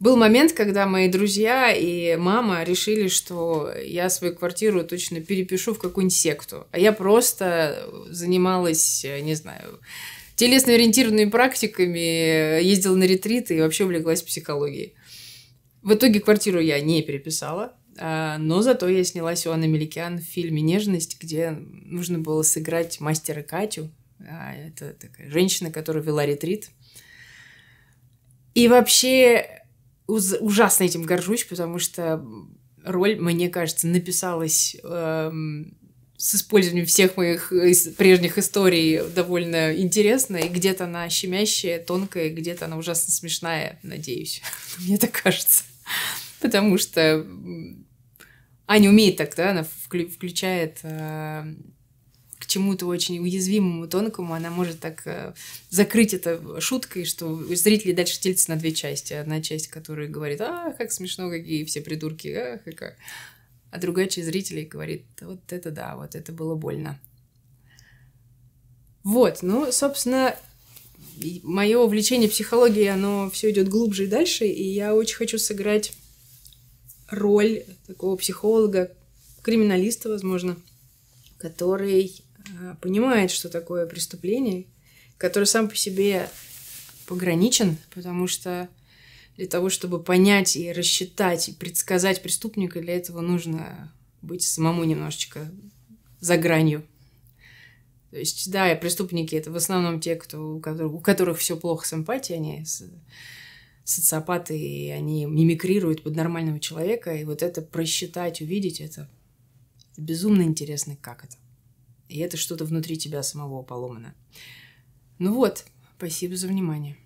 Был момент, когда мои друзья и мама решили, что я свою квартиру точно перепишу в какую-нибудь секту. А я просто занималась, э, не знаю, телесно-ориентированными практиками, ездила на ретриты и вообще увлеклась психологией. В итоге квартиру я не переписала, а, но зато я снялась у Анны Меликян в фильме «Нежность», где нужно было сыграть мастера Катю. А, это такая женщина, которая вела ретрит. И вообще уз- ужасно этим горжусь, потому что роль, мне кажется, написалась эм, с использованием всех моих э, прежних историй довольно интересно, и где-то она щемящая, тонкая, и где-то она ужасно смешная, надеюсь. Мне так кажется. Потому что Аня умеет так, да, она включает эм, чему-то очень уязвимому, тонкому, она может так э, закрыть это шуткой, что зрители дальше делятся на две части. Одна часть, которая говорит, а, как смешно, какие все придурки, а, как, а другая часть зрителей говорит, вот это да, вот это было больно. Вот, ну, собственно, мое увлечение психологией, оно все идет глубже и дальше, и я очень хочу сыграть роль такого психолога, криминалиста, возможно, который а, понимает, что такое преступление, который сам по себе пограничен, потому что для того, чтобы понять и рассчитать, и предсказать преступника, для этого нужно быть самому немножечко за гранью. То есть, да, и преступники это в основном те, кто, у которых, у которых все плохо с эмпатией, они социопаты, и они мимикрируют под нормального человека, и вот это просчитать, увидеть, это, это безумно интересно, как это. И это что-то внутри тебя самого поломано. Ну вот, спасибо за внимание.